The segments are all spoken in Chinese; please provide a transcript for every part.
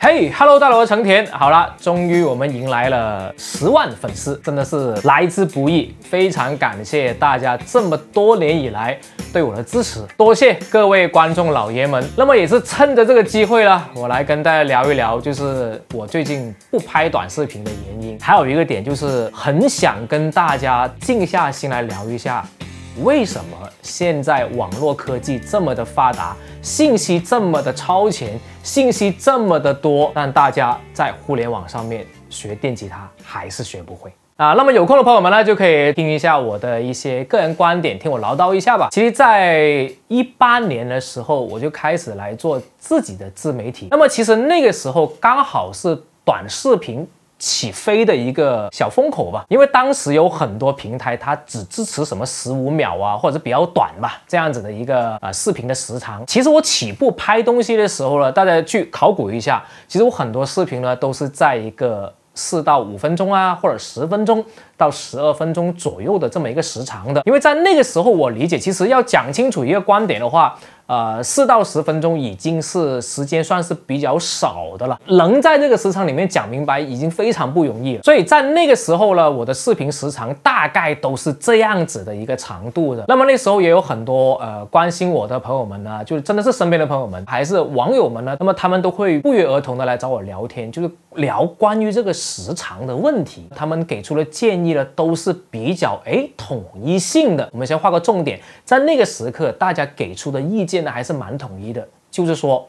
嘿，Hello，大佬我是成田。好了，终于我们迎来了十万粉丝，真的是来之不易，非常感谢大家这么多年以来对我的支持，多谢各位观众老爷们。那么也是趁着这个机会呢，我来跟大家聊一聊，就是我最近不拍短视频的原因。还有一个点就是很想跟大家静下心来聊一下。为什么现在网络科技这么的发达，信息这么的超前，信息这么的多，但大家在互联网上面学电吉他还是学不会啊？那么有空的朋友们呢，就可以听一下我的一些个人观点，听我唠叨一下吧。其实，在一八年的时候，我就开始来做自己的自媒体。那么，其实那个时候刚好是短视频。起飞的一个小风口吧，因为当时有很多平台它只支持什么十五秒啊，或者比较短嘛，这样子的一个啊视频的时长。其实我起步拍东西的时候呢，大家去考古一下，其实我很多视频呢都是在一个四到五分钟啊，或者十分钟到十二分钟左右的这么一个时长的，因为在那个时候我理解，其实要讲清楚一个观点的话。呃，四到十分钟已经是时间算是比较少的了，能在这个时长里面讲明白已经非常不容易了。所以在那个时候呢，我的视频时长大概都是这样子的一个长度的。那么那时候也有很多呃关心我的朋友们呢，就是真的是身边的朋友们，还是网友们呢，那么他们都会不约而同的来找我聊天，就是聊关于这个时长的问题。他们给出的建议呢，都是比较哎统一性的。我们先画个重点，在那个时刻大家给出的意见。现在还是蛮统一的，就是说，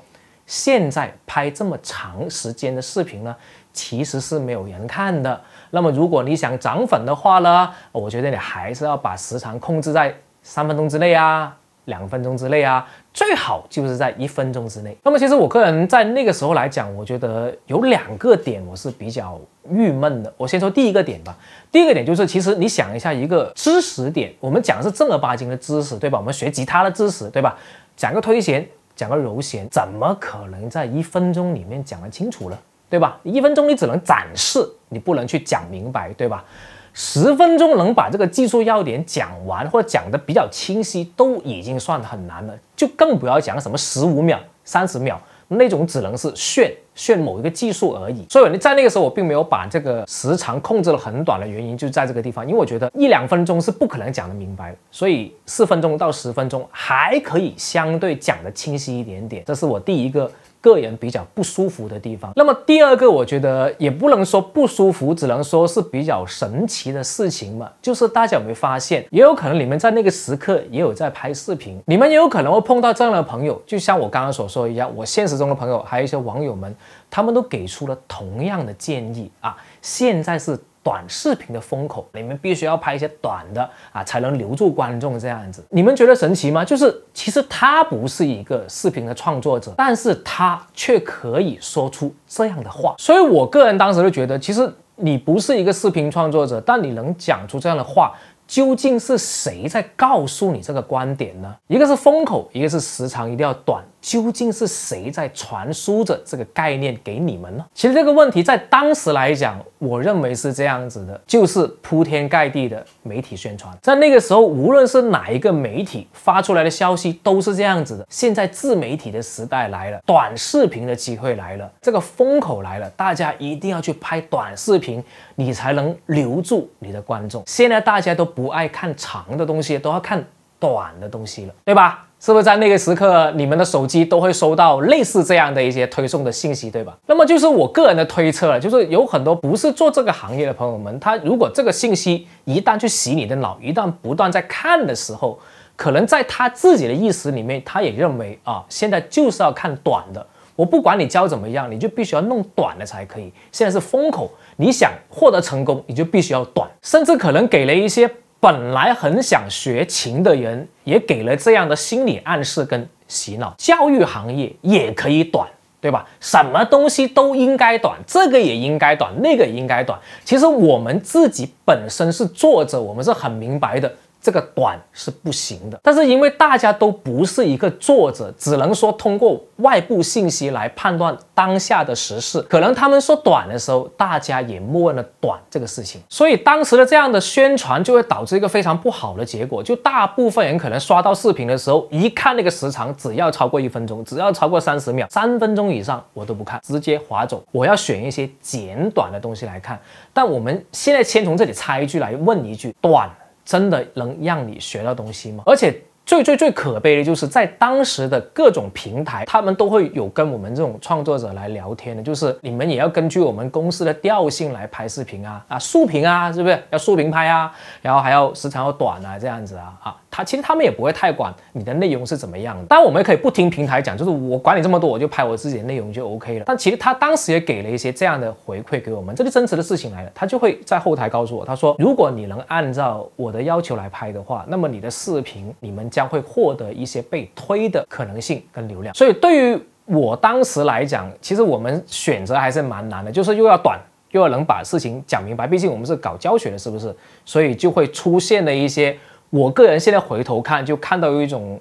现在拍这么长时间的视频呢，其实是没有人看的。那么，如果你想涨粉的话呢，我觉得你还是要把时长控制在三分钟之内啊，两分钟之内啊，最好就是在一分钟之内。那么，其实我个人在那个时候来讲，我觉得有两个点我是比较郁闷的。我先说第一个点吧。第一个点就是，其实你想一下，一个知识点，我们讲的是正儿八经的知识，对吧？我们学吉他的知识，对吧？讲个推弦，讲个揉弦，怎么可能在一分钟里面讲得清楚呢？对吧？一分钟你只能展示，你不能去讲明白，对吧？十分钟能把这个技术要点讲完，或者讲得比较清晰，都已经算很难了，就更不要讲什么十五秒、三十秒那种，只能是炫。炫某一个技术而已，所以你在那个时候我并没有把这个时长控制的很短的原因就在这个地方，因为我觉得一两分钟是不可能讲得明白的，所以四分钟到十分钟还可以相对讲得清晰一点点，这是我第一个。个人比较不舒服的地方，那么第二个，我觉得也不能说不舒服，只能说是比较神奇的事情嘛。就是大家有没有发现，也有可能你们在那个时刻也有在拍视频，你们也有可能会碰到这样的朋友，就像我刚刚所说一样，我现实中的朋友，还有一些网友们，他们都给出了同样的建议啊。现在是。短视频的风口，你们必须要拍一些短的啊，才能留住观众。这样子，你们觉得神奇吗？就是其实他不是一个视频的创作者，但是他却可以说出这样的话。所以我个人当时就觉得，其实你不是一个视频创作者，但你能讲出这样的话，究竟是谁在告诉你这个观点呢？一个是风口，一个是时长一定要短。究竟是谁在传输着这个概念给你们呢？其实这个问题在当时来讲，我认为是这样子的，就是铺天盖地的媒体宣传。在那个时候，无论是哪一个媒体发出来的消息都是这样子的。现在自媒体的时代来了，短视频的机会来了，这个风口来了，大家一定要去拍短视频，你才能留住你的观众。现在大家都不爱看长的东西，都要看短的东西了，对吧？是不是在那个时刻，你们的手机都会收到类似这样的一些推送的信息，对吧？那么就是我个人的推测了，就是有很多不是做这个行业的朋友们，他如果这个信息一旦去洗你的脑，一旦不断在看的时候，可能在他自己的意识里面，他也认为啊，现在就是要看短的，我不管你教怎么样，你就必须要弄短的才可以。现在是风口，你想获得成功，你就必须要短，甚至可能给了一些。本来很想学琴的人，也给了这样的心理暗示跟洗脑。教育行业也可以短，对吧？什么东西都应该短，这个也应该短，那个应该短。其实我们自己本身是作者，我们是很明白的。这个短是不行的，但是因为大家都不是一个作者，只能说通过外部信息来判断当下的时事。可能他们说短的时候，大家也默认了短这个事情，所以当时的这样的宣传就会导致一个非常不好的结果。就大部分人可能刷到视频的时候，一看那个时长，只要超过一分钟，只要超过三十秒，三分钟以上我都不看，直接划走。我要选一些简短的东西来看。但我们现在先从这里拆一句来问一句：短。真的能让你学到东西吗？而且。最最最可悲的就是在当时的各种平台，他们都会有跟我们这种创作者来聊天的，就是你们也要根据我们公司的调性来拍视频啊啊竖屏啊，是不是要竖屏拍啊？然后还要时长要短啊，这样子啊啊。他其实他们也不会太管你的内容是怎么样的，当然我们可以不听平台讲，就是我管你这么多，我就拍我自己的内容就 OK 了。但其实他当时也给了一些这样的回馈给我们，这是真实的事情来了。他就会在后台告诉我，他说如果你能按照我的要求来拍的话，那么你的视频你们将。将会获得一些被推的可能性跟流量，所以对于我当时来讲，其实我们选择还是蛮难的，就是又要短，又要能把事情讲明白。毕竟我们是搞教学的，是不是？所以就会出现了一些，我个人现在回头看，就看到有一种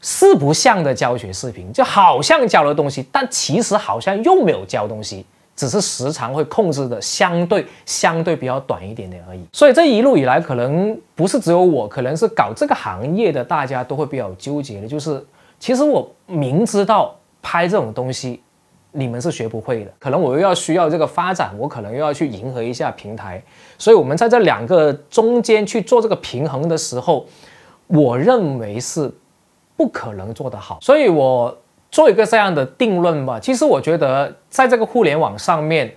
四不像的教学视频，就好像教了东西，但其实好像又没有教东西。只是时长会控制的相对相对比较短一点点而已，所以这一路以来，可能不是只有我，可能是搞这个行业的大家都会比较纠结的，就是其实我明知道拍这种东西，你们是学不会的，可能我又要需要这个发展，我可能又要去迎合一下平台，所以我们在这两个中间去做这个平衡的时候，我认为是不可能做得好，所以我。做一个这样的定论吧。其实我觉得，在这个互联网上面，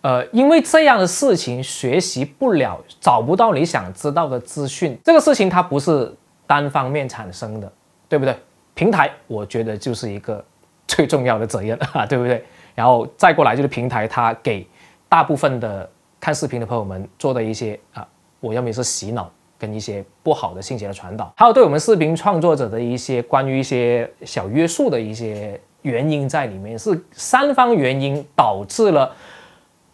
呃，因为这样的事情学习不了，找不到你想知道的资讯，这个事情它不是单方面产生的，对不对？平台我觉得就是一个最重要的责任啊，对不对？然后再过来就是平台，它给大部分的看视频的朋友们做的一些啊，我认为是洗脑。跟一些不好的信息的传导，还有对我们视频创作者的一些关于一些小约束的一些原因在里面，是三方原因导致了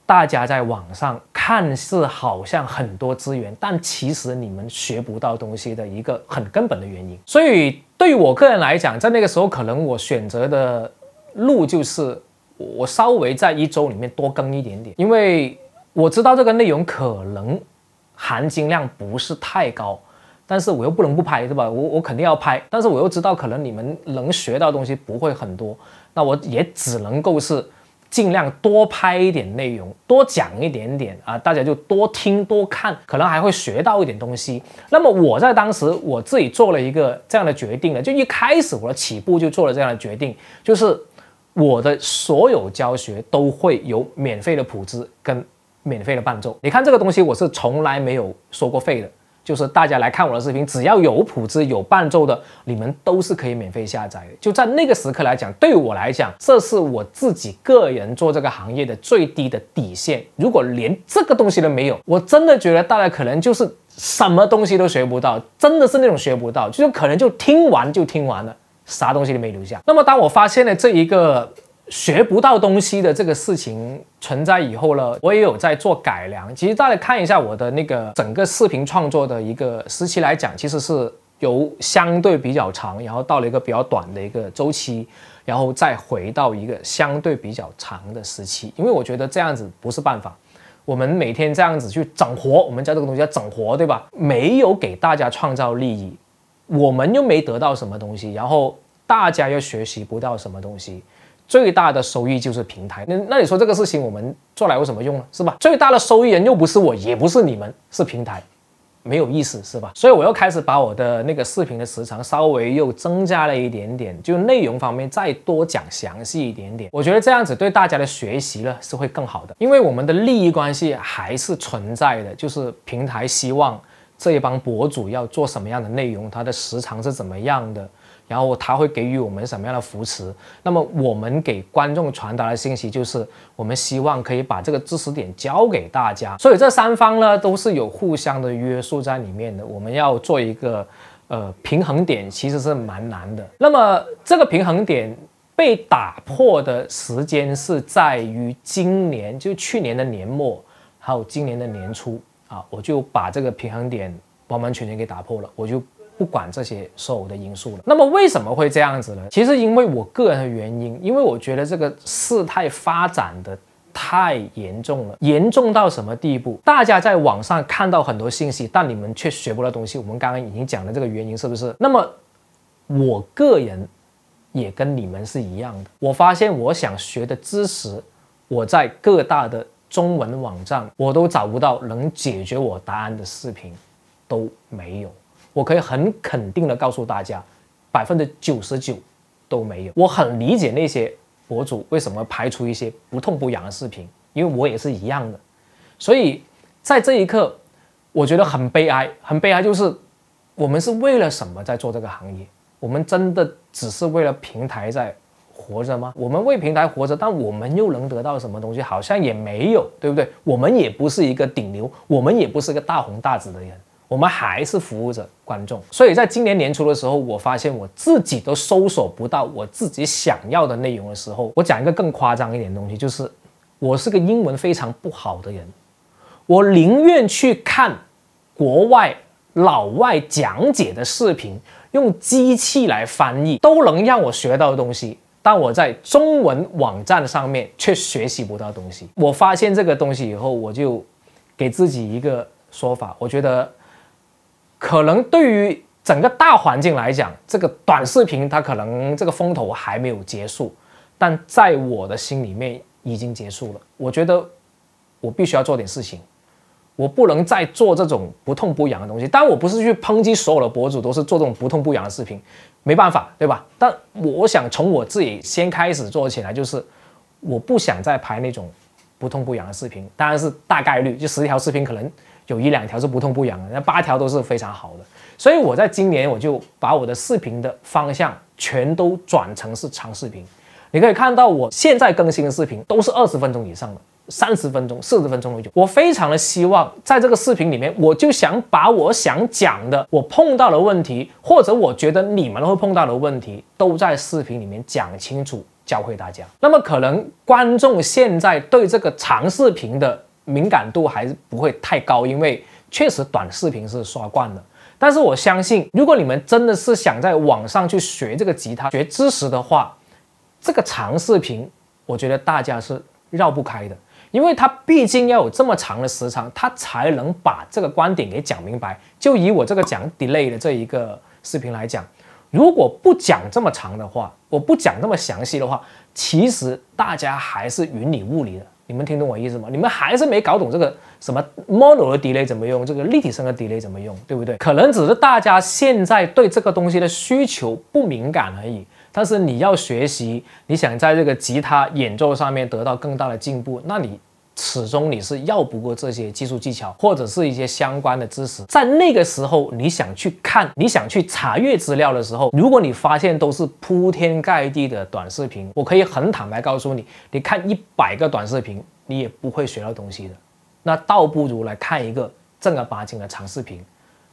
大家在网上看似好像很多资源，但其实你们学不到东西的一个很根本的原因。所以对于我个人来讲，在那个时候，可能我选择的路就是我稍微在一周里面多更一点点，因为我知道这个内容可能。含金量不是太高，但是我又不能不拍，是吧？我我肯定要拍，但是我又知道可能你们能学到东西不会很多，那我也只能够是尽量多拍一点内容，多讲一点点啊，大家就多听多看，可能还会学到一点东西。那么我在当时我自己做了一个这样的决定，呢，就一开始我的起步就做了这样的决定，就是我的所有教学都会有免费的谱子跟。免费的伴奏，你看这个东西，我是从来没有收过费的。就是大家来看我的视频，只要有谱子、有伴奏的，你们都是可以免费下载的。就在那个时刻来讲，对我来讲，这是我自己个人做这个行业的最低的底线。如果连这个东西都没有，我真的觉得大家可能就是什么东西都学不到，真的是那种学不到，就是可能就听完就听完了，啥东西都没留下。那么，当我发现了这一个。学不到东西的这个事情存在以后呢，我也有在做改良。其实大家看一下我的那个整个视频创作的一个时期来讲，其实是由相对比较长，然后到了一个比较短的一个周期，然后再回到一个相对比较长的时期。因为我觉得这样子不是办法。我们每天这样子去整活，我们叫这个东西叫整活，对吧？没有给大家创造利益，我们又没得到什么东西，然后大家又学习不到什么东西。最大的收益就是平台，那那你说这个事情我们做来有什么用呢？是吧？最大的收益人又不是我，也不是你们，是平台，没有意思，是吧？所以我又开始把我的那个视频的时长稍微又增加了一点点，就内容方面再多讲详细一点点。我觉得这样子对大家的学习呢是会更好的，因为我们的利益关系还是存在的，就是平台希望这一帮博主要做什么样的内容，它的时长是怎么样的。然后他会给予我们什么样的扶持？那么我们给观众传达的信息就是，我们希望可以把这个知识点教给大家。所以这三方呢都是有互相的约束在里面的。我们要做一个呃平衡点，其实是蛮难的。那么这个平衡点被打破的时间是在于今年，就去年的年末，还有今年的年初啊，我就把这个平衡点完完全全给打破了，我就。不管这些所有的因素了，那么为什么会这样子呢？其实因为我个人的原因，因为我觉得这个事态发展的太严重了，严重到什么地步？大家在网上看到很多信息，但你们却学不到东西。我们刚刚已经讲了这个原因，是不是？那么我个人也跟你们是一样的，我发现我想学的知识，我在各大的中文网站我都找不到能解决我答案的视频，都没有。我可以很肯定的告诉大家，百分之九十九都没有。我很理解那些博主为什么拍出一些不痛不痒的视频，因为我也是一样的。所以在这一刻，我觉得很悲哀，很悲哀，就是我们是为了什么在做这个行业？我们真的只是为了平台在活着吗？我们为平台活着，但我们又能得到什么东西？好像也没有，对不对？我们也不是一个顶流，我们也不是个大红大紫的人。我们还是服务着观众，所以在今年年初的时候，我发现我自己都搜索不到我自己想要的内容的时候，我讲一个更夸张一点东西，就是我是个英文非常不好的人，我宁愿去看国外老外讲解的视频，用机器来翻译都能让我学到的东西，但我在中文网站上面却学习不到东西。我发现这个东西以后，我就给自己一个说法，我觉得。可能对于整个大环境来讲，这个短视频它可能这个风头还没有结束，但在我的心里面已经结束了。我觉得我必须要做点事情，我不能再做这种不痛不痒的东西。但我不是去抨击所有的博主都是做这种不痛不痒的视频，没办法，对吧？但我想从我自己先开始做起来，就是我不想再拍那种不痛不痒的视频。当然是大概率，就十条视频可能。有一两条是不痛不痒的，那八条都是非常好的，所以我在今年我就把我的视频的方向全都转成是长视频。你可以看到，我现在更新的视频都是二十分钟以上的，三十分钟、四十分钟为主。我非常的希望在这个视频里面，我就想把我想讲的，我碰到的问题，或者我觉得你们会碰到的问题，都在视频里面讲清楚，教会大家。那么可能观众现在对这个长视频的。敏感度还是不会太高，因为确实短视频是刷惯了。但是我相信，如果你们真的是想在网上去学这个吉他、学知识的话，这个长视频我觉得大家是绕不开的，因为它毕竟要有这么长的时长，它才能把这个观点给讲明白。就以我这个讲 delay 的这一个视频来讲，如果不讲这么长的话，我不讲那么详细的话，其实大家还是云里雾里的。你们听懂我意思吗？你们还是没搞懂这个什么 mono 的 delay 怎么用，这个立体声的 delay 怎么用，对不对？可能只是大家现在对这个东西的需求不敏感而已。但是你要学习，你想在这个吉他演奏上面得到更大的进步，那你。始终你是绕不过这些技术技巧，或者是一些相关的知识。在那个时候，你想去看，你想去查阅资料的时候，如果你发现都是铺天盖地的短视频，我可以很坦白告诉你，你看一百个短视频，你也不会学到东西的。那倒不如来看一个正儿八经的长视频。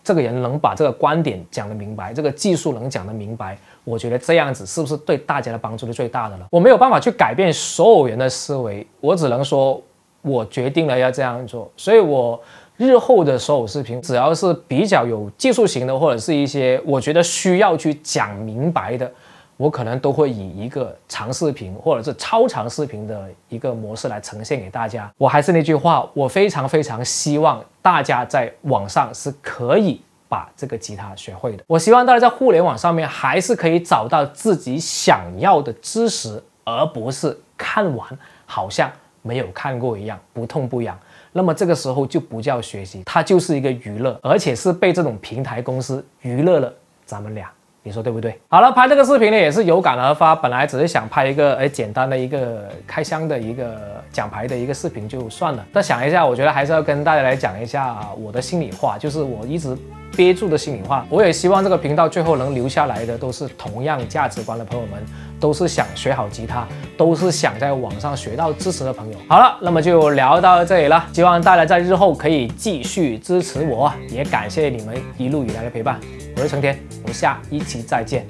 这个人能把这个观点讲得明白，这个技术能讲得明白，我觉得这样子是不是对大家的帮助是最大的了？我没有办法去改变所有人的思维，我只能说。我决定了要这样做，所以我日后的所有视频，只要是比较有技术型的，或者是一些我觉得需要去讲明白的，我可能都会以一个长视频或者是超长视频的一个模式来呈现给大家。我还是那句话，我非常非常希望大家在网上是可以把这个吉他学会的。我希望大家在互联网上面还是可以找到自己想要的知识，而不是看完好像。没有看过一样不痛不痒，那么这个时候就不叫学习，它就是一个娱乐，而且是被这种平台公司娱乐了咱们俩，你说对不对？好了，拍这个视频呢也是有感而发，本来只是想拍一个哎简单的一个开箱的一个奖牌的一个视频就算了，但想一下，我觉得还是要跟大家来讲一下我的心里话，就是我一直。憋住的心里话，我也希望这个频道最后能留下来的都是同样价值观的朋友们，都是想学好吉他，都是想在网上学到知识的朋友。好了，那么就聊到这里了，希望大家在日后可以继续支持我，也感谢你们一路以来的陪伴。我是成天，我们下一期再见，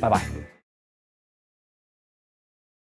拜拜。